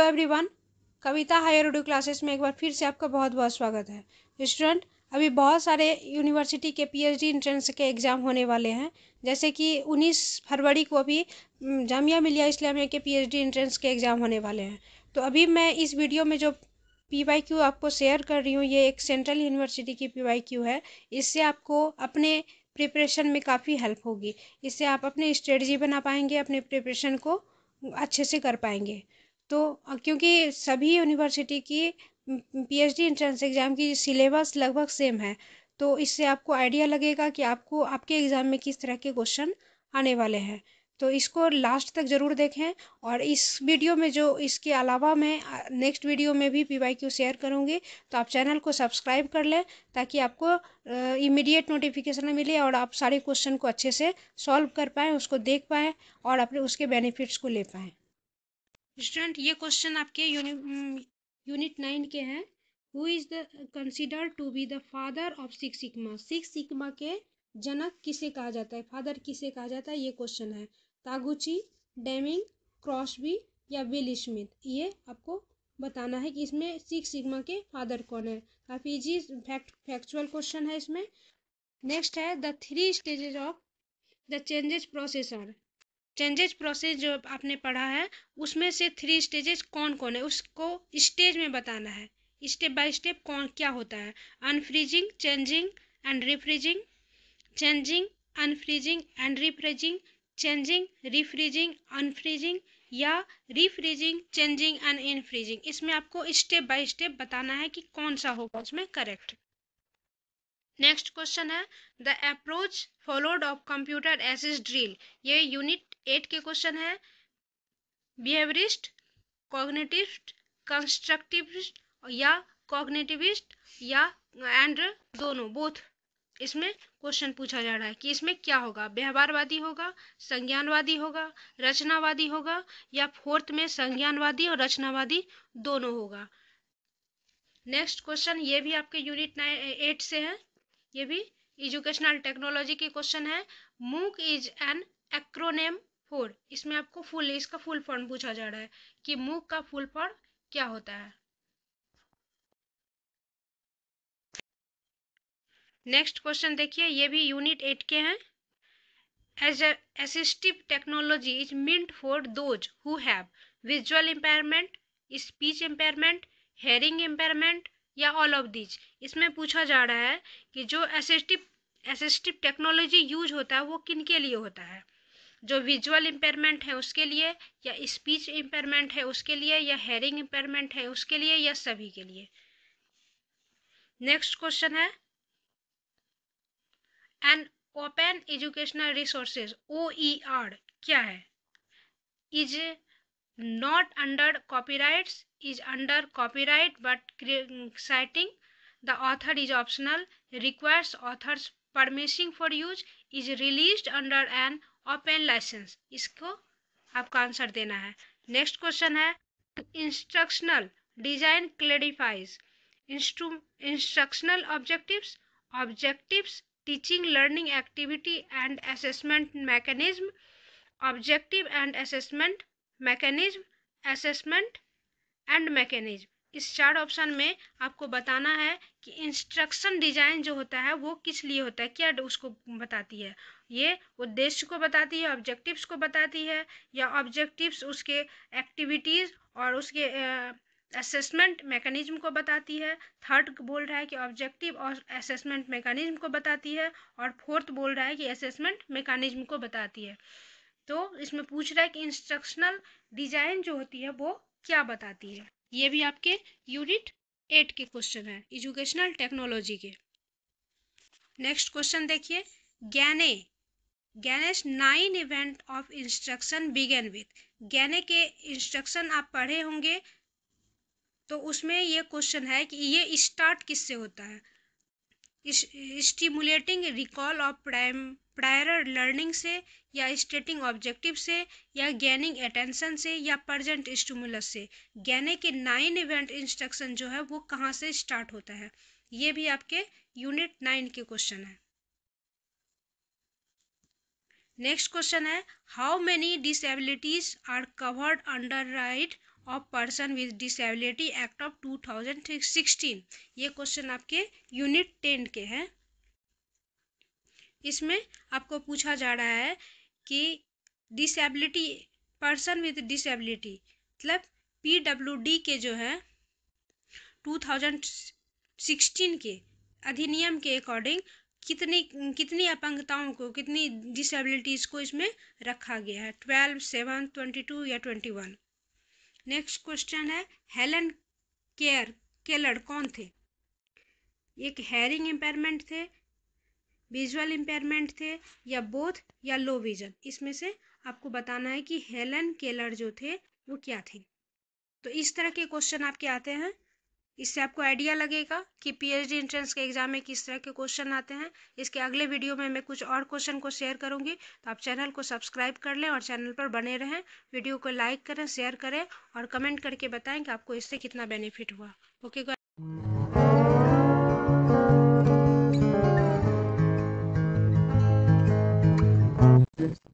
hello everyone Kavita here Urdu classes में एक बार फिर से आपका बहुत बहुत स्वागत है स्टूडेंट अभी बहुत सारे यूनिवर्सिटी के पीएचडी एंट्रेंस के एग्ज़ाम होने वाले हैं जैसे कि 19 फरवरी को अभी जामिया मिलिया इस्लामिया के पीएचडी एंट्रेंस के एग्ज़ाम होने वाले हैं तो अभी मैं इस वीडियो में जो पी आपको शेयर कर रही हूँ ये एक सेंट्रल यूनिवर्सिटी की पी है इससे आपको अपने प्रिपरेशन में काफ़ी हेल्प होगी इससे आप अपनी स्ट्रेटजी बना पाएंगे अपने प्रिपरेशन को अच्छे से कर पाएंगे तो क्योंकि सभी यूनिवर्सिटी की P H D entrance exam की सिलेबस लगभग सेम है तो इससे आपको आइडिया लगेगा कि आपको आपके एग्ज़ाम में किस तरह के क्वेश्चन आने वाले हैं तो इसको लास्ट तक ज़रूर देखें और इस वीडियो में जो इसके अलावा मैं नेक्स्ट वीडियो में भी पी वाई क्यू शेयर करूँगी तो आप चैनल को सब्सक्राइब कर लें ताकि आपको इमीडिएट नोटिफिकेशन मिले और आप सारे क्वेश्चन को अच्छे से सॉल्व कर पाएँ उसको देख पाएँ और अपने उसके बेनिफिट्स को ले पाएँ स्टूडेंट ये क्वेश्चन आपके यूनिट नाइन के हैं who is the consider to be the father of six sigma six sigma के जनक किसे कहा जाता है फादर किसे कहा जाता है ये क्वेश्चन है तागुची डेमिंग क्रॉसबी या विल स्मिथ ये आपको बताना है कि इसमें सिक्स सिकमा के फादर कौन है काफ़ी इजी फैक्ट फैक्चुअल क्वेश्चन है इसमें नेक्स्ट है the three stages of the changes processor changes process जो आपने पढ़ा है उसमें से थ्री स्टेजेस कौन कौन है उसको स्टेज में बताना है स्टेप बाय स्टेप कौन क्या होता है unfreezing changing and refreezing changing unfreezing and refreezing changing refreezing unfreezing या रिफ्रीजिंग चेंजिंग एंड इनफ्रीजिंग इसमें आपको स्टेप बाय स्टेप बताना है कि कौन सा होगा उसमें करेक्ट नेक्स्ट क्वेश्चन है the approach followed of computer assist drill ये यूनिट एट के क्वेश्चन है बिहेवरिस्ट कॉग्नेटिविस्ट कंस्ट्रक्टिविस्ट या कॉग्नेटिविस्ट या एंड दोनों बोथ इसमें क्वेश्चन पूछा जा रहा है कि इसमें क्या होगा व्यवहारवादी होगा संज्ञानवादी होगा रचनावादी होगा या फोर्थ में संज्ञानवादी और रचनावादी दोनों होगा नेक्स्ट क्वेश्चन ये भी आपके यूनिट नाइन एट से है ये भी एजुकेशनल टेक्नोलॉजी के क्वेश्चन है मूक इज एन एक्रोनेम फोर इसमें आपको फुल इसका फुल फॉर्म पूछा जा रहा है कि मूक का फुल फॉर्म क्या होता है नेक्स्ट क्वेश्चन देखिए ये भी यूनिट एट के हैं as assistive technology is meant for those who have visual visual speech speech hearing hearing या ऑल ऑफ दीज इसमें पूछा जा रहा है कि जो असिस्टिव असिस्टिव टेक्नोलॉजी यूज होता है वो किन के लिए होता है जो विजुअल इम्पेयरमेंट है उसके लिए या स्पीच इम्पेयरमेंट है उसके लिए या हेयरिंग इम्पेयरमेंट है उसके लिए या सभी के लिए नेक्स्ट क्वेश्चन है an open educational resources O E R क्या है is not under copyright is under copyright but citing the author is optional requires authors permission for use is release under an open licence इसको आपका answer देना है next question है instructional design clarifies instructional objectives objectives teaching learning activity and assessment mechanism objective and assessment mechanism assessment and mechanism इस चार option में आपको बताना है कि इंस्ट्रक्शन डिजाइन जो होता है वो किस लिए होता है क्या उसको बताती है ये उद्देश्य को बताती है ऑब्जेक्टिव्स को बताती है या ऑब्जेक्टिव्स उसके एक्टिविटीज़ और उसके असेसमेंट मैकेनिज्म को बताती है थर्ड बोल रहा है कि ऑब्जेक्टिव और असेसमेंट मैकेनिज्म को बताती है और फोर्थ बोल रहा है कि असेसमेंट मैकेनिज्म को बताती है तो इसमें पूछ रहा है कि इंस्ट्रक्शनल डिजाइन जो होती है वो क्या बताती है ये भी आपके यूनिट एट के क्वेश्चन है एजुकेशनल टेक्नोलॉजी के नेक्स्ट क्वेश्चन देखिए Gagne Gagne's nine event of instruction begin with Gagne के इंस्ट्रक्शन आप पढ़े होंगे तो उसमें ये क्वेश्चन है कि ये स्टार्ट किससे होता है stimulating recall of prior learning से या स्टेटिंग ऑब्जेक्टिव से या गेनिंग अटेंशन से या प्रजेंट स्टूमुलस से गैने के नाइन इवेंट इंस्ट्रक्शन जो है वो कहाँ से स्टार्ट होता है ये भी आपके यूनिट नाइन के क्वेश्चन है नेक्स्ट क्वेश्चन है how many disabilities are covered under right of person with disability act of two thousand sixteen ये क्वेश्चन आपके यूनिट टेन के हैं इसमें आपको पूछा जा रहा है कि डिसेबिलिटी पर्सन विद डिसेबिलिटी मतलब पी डब्ल्यू डी के जो है टू थाउजेंड सिक्सटीन के अधिनियम के अकॉर्डिंग कितनी कितनी अपंगताओं को कितनी डिसेबिलिटीज़ को इसमें रखा गया है ट्वेल्व सेवन ट्वेंटी टू या ट्वेंटी वन नेक्स्ट क्वेश्चन है हेलन केयर केलर कौन थे एक हेयरिंग इम्पेयरमेंट थे विजुअल इम्पेयरमेंट थे या बोथ या लो विजन इसमें से आपको बताना है कि हेलन केलर जो थे वो क्या थे तो इस तरह के क्वेश्चन आपके आते हैं इससे आपको आइडिया लगेगा कि पीएचडी एंट्रेंस के एग्जाम में किस तरह के क्वेश्चन आते हैं इसके अगले वीडियो में मैं कुछ और क्वेश्चन को शेयर करूंगी तो आप चैनल को सब्सक्राइब कर लें और चैनल पर बने रहें वीडियो को लाइक करें शेयर करें और कमेंट करके बताएं कि आपको इससे कितना बेनिफिट हुआ ओके okay,